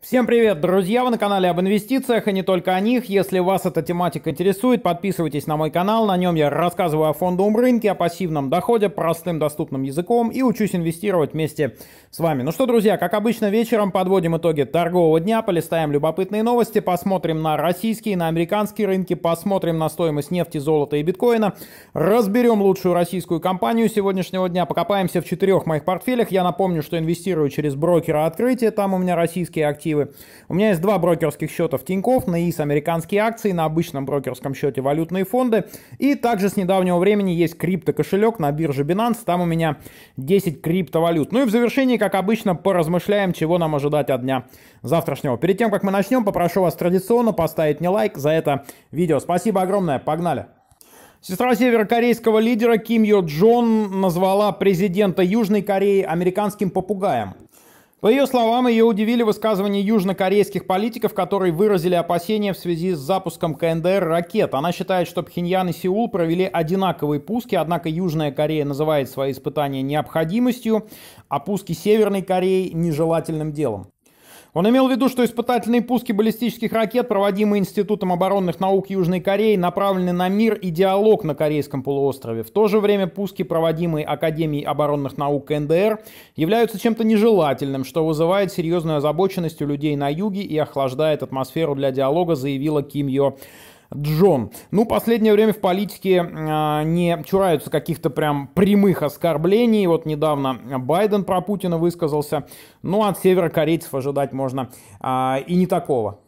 Всем привет, друзья! Вы на канале об инвестициях и не только о них. Если вас эта тематика интересует, подписывайтесь на мой канал. На нем я рассказываю о фондовом рынке, о пассивном доходе, простым доступным языком и учусь инвестировать вместе с вами. Ну что, друзья, как обычно, вечером подводим итоги торгового дня, полистаем любопытные новости, посмотрим на российские, и на американские рынки, посмотрим на стоимость нефти, золота и биткоина, разберем лучшую российскую компанию сегодняшнего дня, покопаемся в четырех моих портфелях. Я напомню, что инвестирую через брокера открытия, там у меня российские активы активы. У меня есть два брокерских счета в Тинькофф, на ИС американские акции, на обычном брокерском счете валютные фонды. И также с недавнего времени есть крипто-кошелек на бирже Binance, там у меня 10 криптовалют. Ну и в завершении, как обычно, поразмышляем, чего нам ожидать от дня завтрашнего. Перед тем, как мы начнем, попрошу вас традиционно поставить мне лайк за это видео. Спасибо огромное, погнали! Сестра северокорейского лидера Ким Йо Джон назвала президента Южной Кореи американским попугаем. По ее словам, ее удивили высказывания южнокорейских политиков, которые выразили опасения в связи с запуском КНДР ракет. Она считает, что Пхеньян и Сеул провели одинаковые пуски, однако Южная Корея называет свои испытания необходимостью, а пуски Северной Кореи нежелательным делом. Он имел в виду, что испытательные пуски баллистических ракет, проводимые Институтом оборонных наук Южной Кореи, направлены на мир и диалог на Корейском полуострове. В то же время пуски, проводимые Академией оборонных наук КНДР, являются чем-то нежелательным, что вызывает серьезную озабоченность у людей на юге и охлаждает атмосферу для диалога, заявила Ким Йо Джон. Ну, последнее время в политике э, не чураются каких-то прям прямых оскорблений. Вот недавно Байден про Путина высказался. Ну, а от северокорейцев ожидать можно э, и не такого.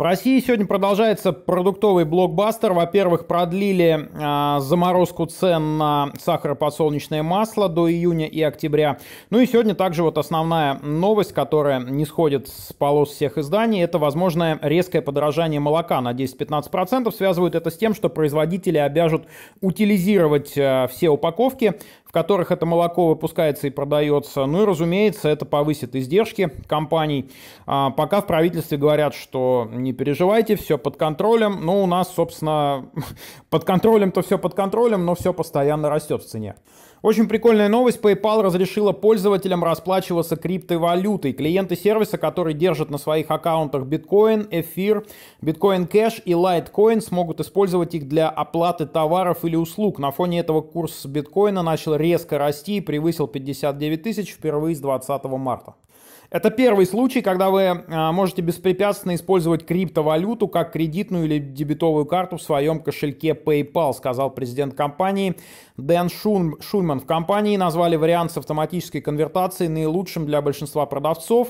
В России сегодня продолжается продуктовый блокбастер. Во-первых, продлили э, заморозку цен на сахар и подсолнечное масло до июня и октября. Ну и сегодня также вот основная новость, которая не сходит с полос всех изданий, это возможное резкое подорожание молока на 10-15%. Связывают это с тем, что производители обяжут утилизировать э, все упаковки, в которых это молоко выпускается и продается. Ну и, разумеется, это повысит издержки компаний. А, пока в правительстве говорят, что не переживайте, все под контролем. Ну, у нас, собственно, под контролем-то все под контролем, но все постоянно растет в цене. Очень прикольная новость. PayPal разрешила пользователям расплачиваться криптовалютой. Клиенты сервиса, которые держат на своих аккаунтах биткоин, эфир, биткоин кэш и лайткоин, смогут использовать их для оплаты товаров или услуг. На фоне этого курс биткоина начал резко расти и превысил 59 тысяч впервые с 20 марта. Это первый случай, когда вы а, можете беспрепятственно использовать криптовалюту как кредитную или дебетовую карту в своем кошельке PayPal, сказал президент компании Дэн Шульман. В компании назвали вариант с автоматической конвертацией наилучшим для большинства продавцов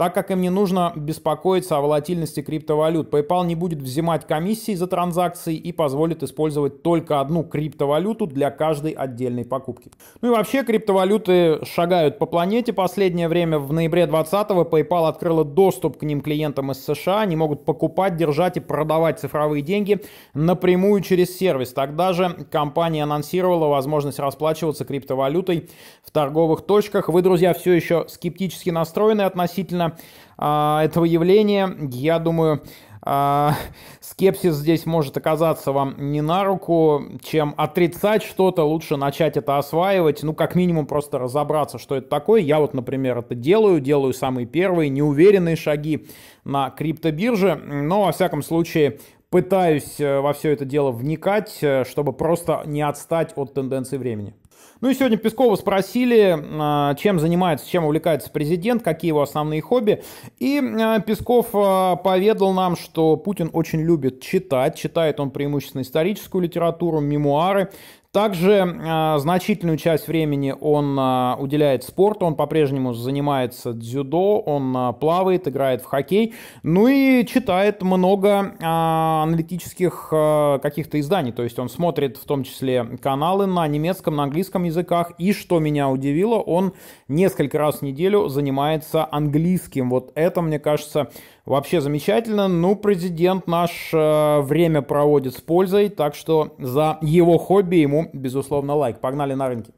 так как им не нужно беспокоиться о волатильности криптовалют. PayPal не будет взимать комиссии за транзакции и позволит использовать только одну криптовалюту для каждой отдельной покупки. Ну и вообще криптовалюты шагают по планете последнее время. В ноябре 20-го PayPal открыла доступ к ним клиентам из США. Они могут покупать, держать и продавать цифровые деньги напрямую через сервис. Тогда же компания анонсировала возможность расплачиваться криптовалютой в торговых точках. Вы, друзья, все еще скептически настроены относительно а, этого явления. Я думаю, а, скепсис здесь может оказаться вам не на руку. Чем отрицать что-то, лучше начать это осваивать. Ну, как минимум, просто разобраться, что это такое. Я вот, например, это делаю, делаю самые первые неуверенные шаги на криптобирже. Но, во всяком случае, пытаюсь э, во все это дело вникать, э, чтобы просто не отстать от тенденции времени. Ну и сегодня Пескова спросили, а, чем занимается, чем увлекается президент, какие его основные хобби. И а, Песков а, поведал нам, что Путин очень любит читать. Читает он преимущественно историческую литературу, мемуары, также а, значительную часть времени он а, уделяет спорту, он по-прежнему занимается дзюдо, он а, плавает, играет в хоккей, ну и читает много аналитических каких-то изданий, то есть он смотрит в том числе каналы на немецком, на английском языках, и что меня удивило, он несколько раз в неделю занимается английским, вот это, мне кажется, Вообще замечательно. Ну, президент наш э, время проводит с пользой, так что за его хобби ему, безусловно, лайк. Погнали на рынке.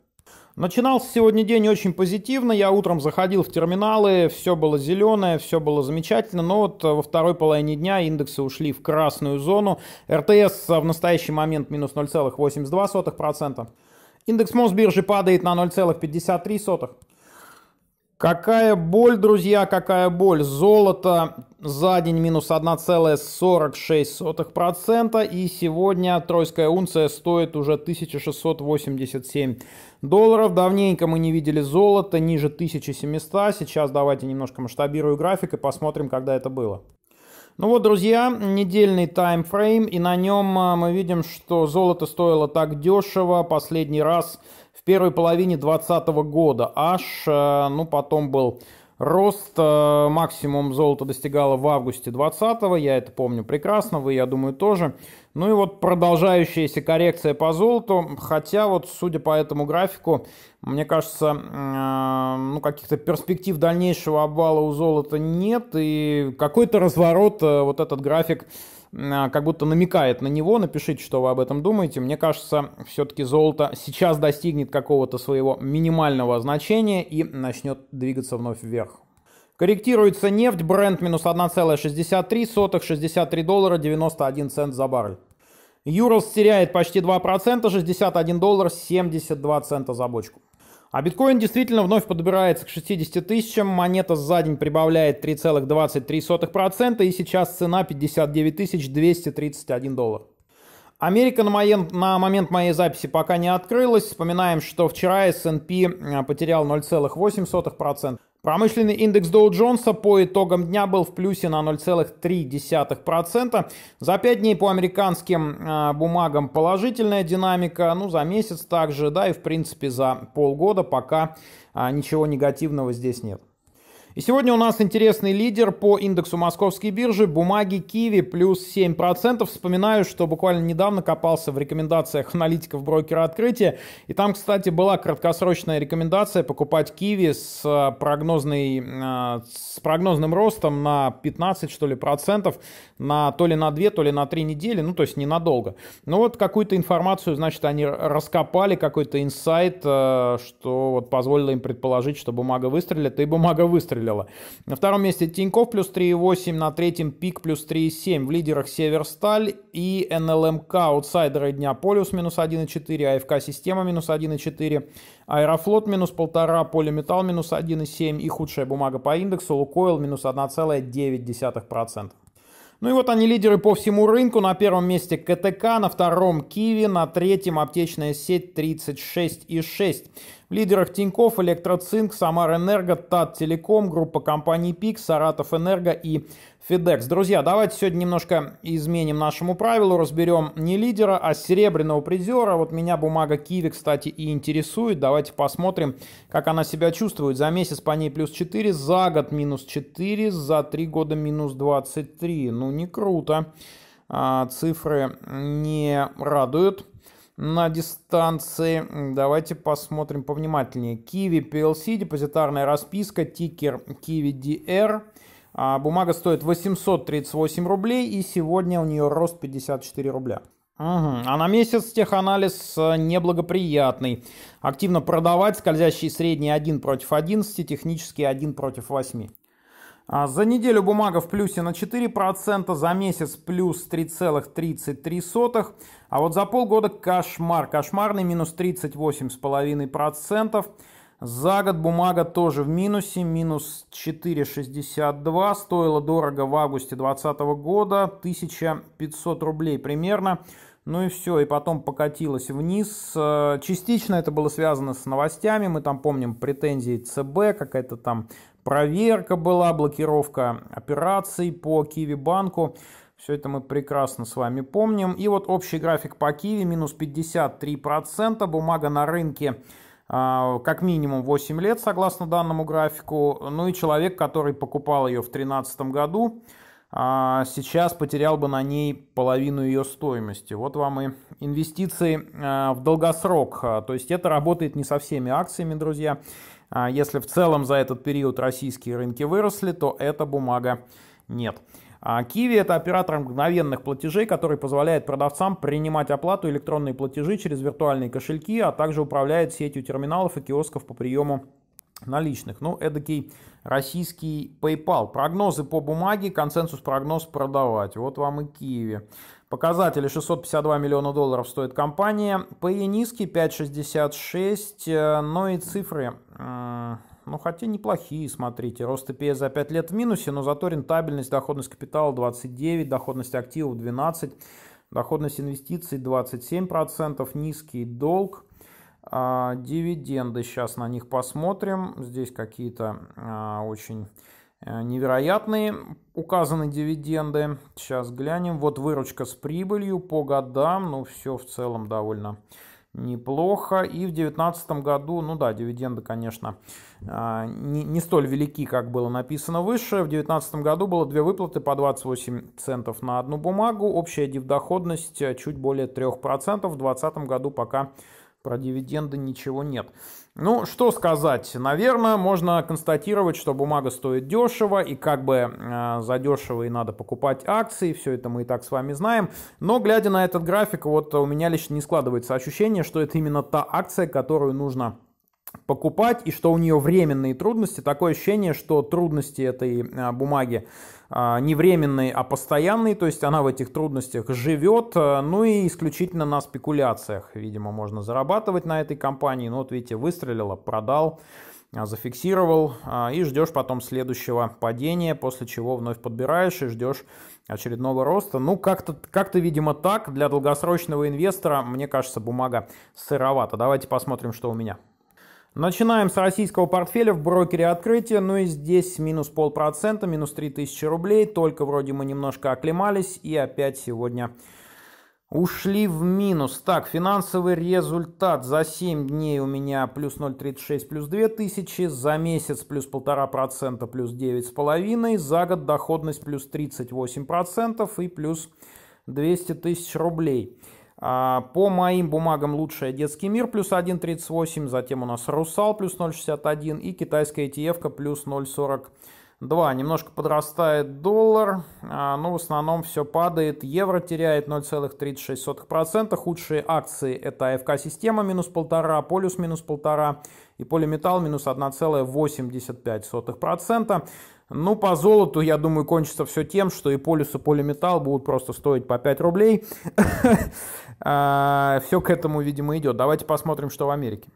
Начинался сегодня день очень позитивно. Я утром заходил в терминалы, все было зеленое, все было замечательно. Но вот э, во второй половине дня индексы ушли в красную зону. РТС в настоящий момент минус 0,82%. Индекс Мосбиржи падает на 0,53%. Какая боль, друзья, какая боль. Золото за день минус 1,46%. И сегодня тройская унция стоит уже 1687 долларов. Давненько мы не видели золото ниже 1700. Сейчас давайте немножко масштабирую график и посмотрим, когда это было. Ну вот, друзья, недельный таймфрейм, и на нем а, мы видим, что золото стоило так дешево последний раз – первой половине 2020 года аж, э, ну потом был рост, э, максимум золото достигало в августе 2020, я это помню прекрасно, вы, я думаю, тоже. Ну и вот продолжающаяся коррекция по золоту, хотя вот судя по этому графику, мне кажется, э, ну каких-то перспектив дальнейшего обвала у золота нет, и какой-то разворот вот этот график а, как будто намекает на него. Напишите, что вы об этом думаете. Мне кажется, все-таки золото сейчас достигнет какого-то своего минимального значения и начнет двигаться вновь вверх. Корректируется нефть, бренд минус 1,63, 63 доллара 91 цент за баррель. Юрос теряет почти 2%, 61 доллар 72 цента за бочку. А биткоин действительно вновь подбирается к 60 тысячам, монета за день прибавляет 3,23% и сейчас цена 59 231 доллар. Америка на, моен, на момент моей записи пока не открылась. Вспоминаем, что вчера S&P а, потерял 0,8%. Промышленный индекс Доу Джонса по итогам дня был в плюсе на 0,3%. За 5 дней по американским э, бумагам положительная динамика, ну за месяц также, да и в принципе за полгода пока э, ничего негативного здесь нет. И сегодня у нас интересный лидер по индексу московской биржи, бумаги Киви плюс 7%. Вспоминаю, что буквально недавно копался в рекомендациях аналитиков брокера открытия. И там, кстати, была краткосрочная рекомендация покупать Киви с, э, прогнозной, э, с прогнозным ростом на 15, что ли, процентов, на, то ли на 2, то ли на 3 недели, ну, то есть ненадолго. Ну вот какую-то информацию, значит, они раскопали, какой-то инсайт, э, что вот позволило им предположить, что бумага выстрелит, и бумага выстрелит выстрелила. На втором месте Тиньков плюс 3,8, на третьем Пик плюс 3,7. В лидерах Северсталь и НЛМК, аутсайдеры дня Полюс минус 1,4, АФК Система минус 1,4, Аэрофлот минус 1,5, Полиметалл минус 1,7 и худшая бумага по индексу Лукойл минус 1,9%. Ну и вот они лидеры по всему рынку. На первом месте КТК, на втором Киви, на третьем аптечная сеть 36,6. В лидерах Тиньков, Электроцинк, Самарэнерго, Телеком, группа компаний ПИК, Саратов Энерго и Фидекс, Друзья, давайте сегодня немножко изменим нашему правилу, разберем не лидера, а серебряного призера. Вот меня бумага Киви, кстати, и интересует. Давайте посмотрим, как она себя чувствует. За месяц по ней плюс 4, за год минус 4, за 3 года минус 23. Ну, не круто. А, цифры не радуют на дистанции. Давайте посмотрим повнимательнее. Киви PLC, депозитарная расписка, тикер KiwiDR. А бумага стоит 838 рублей, и сегодня у нее рост 54 рубля. Угу. А на месяц теханализ э, неблагоприятный. Активно продавать, скользящий средний 1 против 11, технический 1 против 8. А за неделю бумага в плюсе на 4%, за месяц плюс 3,33, а вот за полгода кошмар, кошмарный минус 38,5%. За год бумага тоже в минусе, минус 4,62. Стоила дорого в августе 2020 года, 1500 рублей примерно. Ну и все, и потом покатилась вниз. Э, частично это было связано с новостями. Мы там помним претензии ЦБ, какая-то там проверка была, блокировка операций по Киви банку. Все это мы прекрасно с вами помним. И вот общий график по Киви минус 53%. Бумага на рынке а, как минимум 8 лет, согласно данному графику. Ну и человек, который покупал ее в 2013 году, а, сейчас потерял бы на ней половину ее стоимости. Вот вам и инвестиции а, в долгосрок. То есть это работает не со всеми акциями, друзья. Если в целом за этот период российские рынки выросли, то эта бумага нет. Киви а это оператор мгновенных платежей, который позволяет продавцам принимать оплату электронные платежи через виртуальные кошельки, а также управляет сетью терминалов и киосков по приему наличных. Ну, эдакий российский PayPal. Прогнозы по бумаге, консенсус прогноз продавать. Вот вам и Киеве. Показатели 652 миллиона долларов стоит компания. PE низкий, 5,66. Э, ну и цифры ну, хотя неплохие, смотрите. Рост EPS за 5 лет в минусе, но зато рентабельность, доходность капитала 29, доходность активов 12, доходность инвестиций 27%, низкий долг. А, дивиденды сейчас на них посмотрим. Здесь какие-то а, очень э, невероятные указаны дивиденды. Сейчас глянем. Вот выручка с прибылью по годам. Ну, все в целом довольно неплохо. И в 2019 году, ну да, дивиденды, конечно, а, не, не столь велики, как было написано выше. В 2019 году было две выплаты по 28 центов на одну бумагу. Общая дивдоходность э, чуть более 3%. В 2020 году пока про дивиденды ничего нет. Ну, что сказать? Наверное, можно констатировать, что бумага стоит дешево, и как бы э, дешево и надо покупать акции, все это мы и так с вами знаем. Но, глядя на этот график, вот у меня лично не складывается ощущение, что это именно та акция, которую нужно покупать, и что у нее временные трудности. Такое ощущение, что трудности этой а, бумаги а, не временные, а постоянные, то есть она в этих трудностях живет, а, ну и исключительно на спекуляциях, видимо, можно зарабатывать на этой компании. Ну вот видите, выстрелила, продал, зафиксировал и ждешь потом следующего падения, после чего вновь подбираешь и ждешь очередного роста. Ну, как-то, как-то, видимо, так. Для долгосрочного инвестора, мне кажется, бумага сыровата. Давайте посмотрим, что у меня. Начинаем с российского портфеля в брокере открытия, ну и здесь минус полпроцента, минус 3000 рублей, только вроде мы немножко оклемались и опять сегодня ушли в минус. Так, финансовый результат за 7 дней у меня плюс 0,36, плюс 2000, за месяц плюс 1,5%, плюс 9,5%, за год доходность плюс 38% и плюс 200 тысяч рублей. А, по моим бумагам лучшая детский мир плюс 1.38, затем у нас Русал плюс 0.61 и китайская ETF плюс 0.42. Немножко подрастает доллар, а, но в основном все падает. Евро теряет 0,36%. Худшие акции это АФК система минус 1,5, Полюс минус 1,5 и Полиметалл минус 1,85%. Ну, по золоту, я думаю, кончится все тем, что и полюс, и полиметалл будут просто стоить по 5 рублей. А, все к этому, видимо, идет. Давайте посмотрим, что в Америке.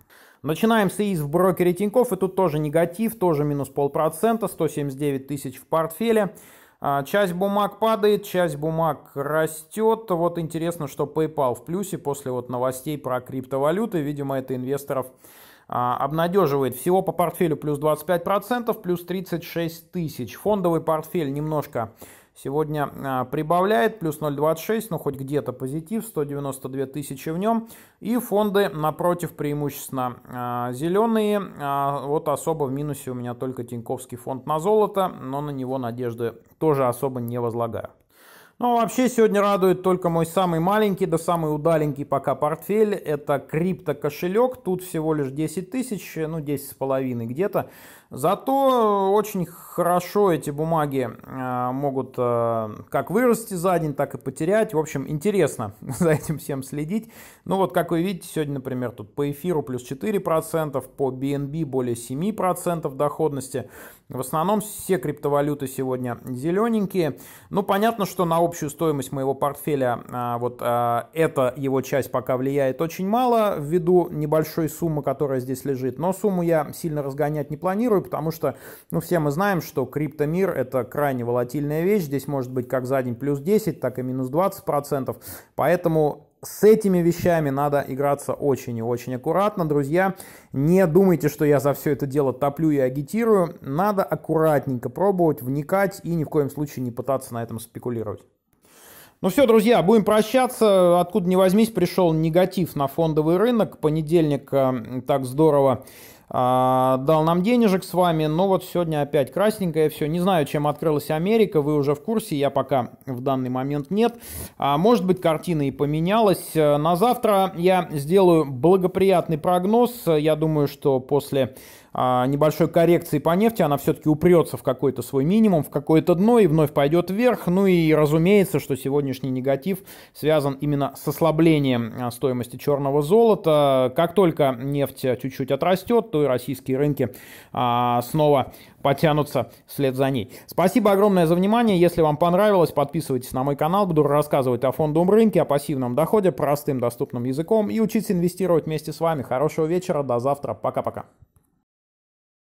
Начинаем с ИИС в брокере Тинькофф. И тут тоже негатив, тоже минус полпроцента, 179 тысяч в портфеле. А, часть бумаг падает, часть бумаг растет. Вот интересно, что PayPal в плюсе после вот новостей про криптовалюты. Видимо, это инвесторов а, обнадеживает. Всего по портфелю плюс 25%, плюс 36 тысяч. Фондовый портфель немножко сегодня а, прибавляет, плюс 0,26, ну хоть где-то позитив, 192 тысячи в нем. И фонды напротив преимущественно а, зеленые, вот особо в минусе у меня только Тиньковский фонд на золото, но на него надежды тоже особо не возлагаю. Ну а вообще сегодня радует только мой самый маленький, да самый удаленький пока портфель. Это крипто кошелек. Тут всего лишь 10 тысяч, ну 10 с половиной где-то. Зато очень хорошо эти бумаги э, могут э, как вырасти за день, так и потерять. В общем, интересно за этим всем следить. Ну вот, как вы видите, сегодня, например, тут по эфиру плюс 4%, по BNB более 7% доходности. В основном все криптовалюты сегодня зелененькие. Ну, понятно, что на общую стоимость моего портфеля э, вот эта его часть пока влияет очень мало, ввиду небольшой суммы, которая здесь лежит. Но сумму я сильно разгонять не планирую комментирую, потому что, ну, все мы знаем, что криптомир – это крайне волатильная вещь. Здесь может быть как за день плюс 10, так и минус 20%. Поэтому с этими вещами надо играться очень и очень аккуратно, друзья. Не думайте, что я за все это дело топлю и агитирую. Надо аккуратненько пробовать, вникать и ни в коем случае не пытаться на этом спекулировать. Ну все, друзья, будем прощаться. Откуда не возьмись, пришел негатив на фондовый рынок. Понедельник э, так здорово а, дал нам денежек с вами, но вот сегодня опять красненькое все. Не знаю, чем открылась Америка, вы уже в курсе, я пока в данный момент нет. А может быть, картина и поменялась. Э, на завтра я сделаю благоприятный прогноз. Я думаю, что после а, небольшой коррекции по нефти, она все-таки упрется в какой-то свой минимум, в какое-то дно и вновь пойдет вверх. Ну и разумеется, что сегодняшний негатив связан именно с ослаблением а, стоимости черного золота. Как только нефть чуть-чуть отрастет, то и российские рынки а, снова потянутся вслед за ней. Спасибо огромное за внимание. Если вам понравилось, подписывайтесь на мой канал. Буду рассказывать о фондовом рынке, о пассивном доходе простым доступным языком и учиться инвестировать вместе с вами. Хорошего вечера, до завтра, пока-пока.